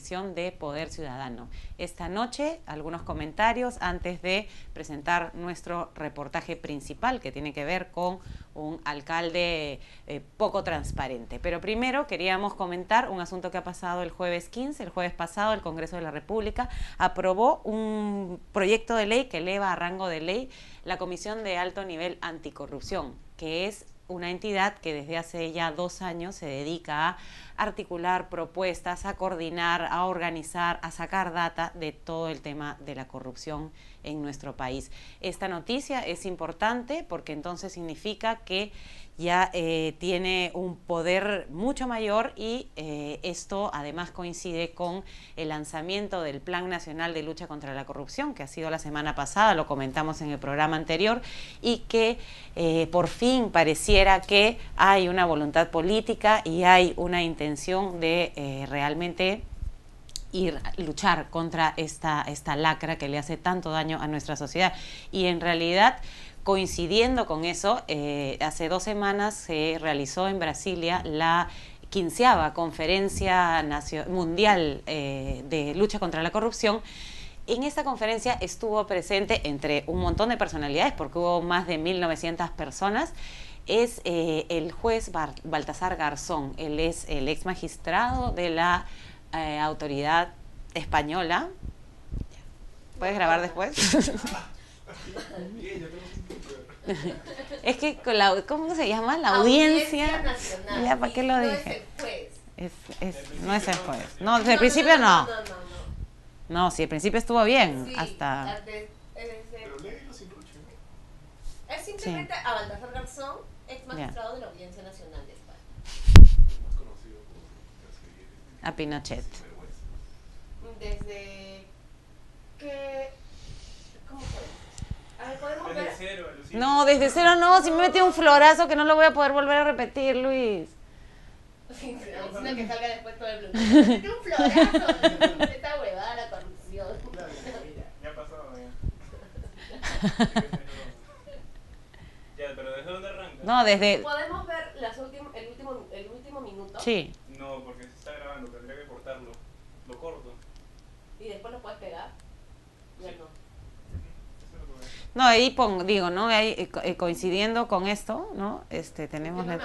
de Poder Ciudadano. Esta noche, algunos comentarios antes de presentar nuestro reportaje principal que tiene que ver con un alcalde eh, poco transparente. Pero primero queríamos comentar un asunto que ha pasado el jueves 15. El jueves pasado el Congreso de la República aprobó un proyecto de ley que eleva a rango de ley la Comisión de Alto Nivel Anticorrupción, que es una entidad que desde hace ya dos años se dedica a articular propuestas, a coordinar, a organizar, a sacar data de todo el tema de la corrupción en nuestro país. Esta noticia es importante porque entonces significa que ya eh, tiene un poder mucho mayor y eh, esto además coincide con el lanzamiento del Plan Nacional de Lucha contra la Corrupción, que ha sido la semana pasada, lo comentamos en el programa anterior, y que eh, por fin pareciera que hay una voluntad política y hay una intención de realmente ir luchar contra esta, esta lacra que le hace tanto daño a nuestra sociedad. Y en realidad, coincidiendo con eso, eh, hace dos semanas se realizó en Brasilia la quinceava conferencia mundial eh, de lucha contra la corrupción. En esta conferencia estuvo presente entre un montón de personalidades, porque hubo más de 1.900 personas, es eh, el juez Baltasar Garzón. Él es el ex magistrado de la eh, autoridad española. ¿Puedes grabar después? es que con la, ¿cómo se llama? La audiencia. nacional. Ya, ¿para qué lo dije? es el juez. Es, no es el juez. No, desde el principio no. No, no, no. no sí, el principio estuvo bien. hasta. Es Pero leí es simplemente sí. a Baltasar Garzón, ex magistrado de la Audiencia Nacional de a Pinochet? Desde que... ¿Cómo fue? ¿podemos ver? Desde cero, Lucía. No, desde cero no, si me metí un florazo que no lo voy a poder volver a repetir, Luis. Sí, es que salga después todo el bloque. Metí un florazo, esta huevada la corrupción. Ya pasó, ya. Ya, pero ¿desde dónde arranca? No, desde... ¿Podemos ver las el, último, el último minuto? Sí lo corto. Y después lo puedes pegar. no. ahí pongo, digo, ¿no? Ahí, eh, eh, coincidiendo con esto, ¿no? Este, tenemos...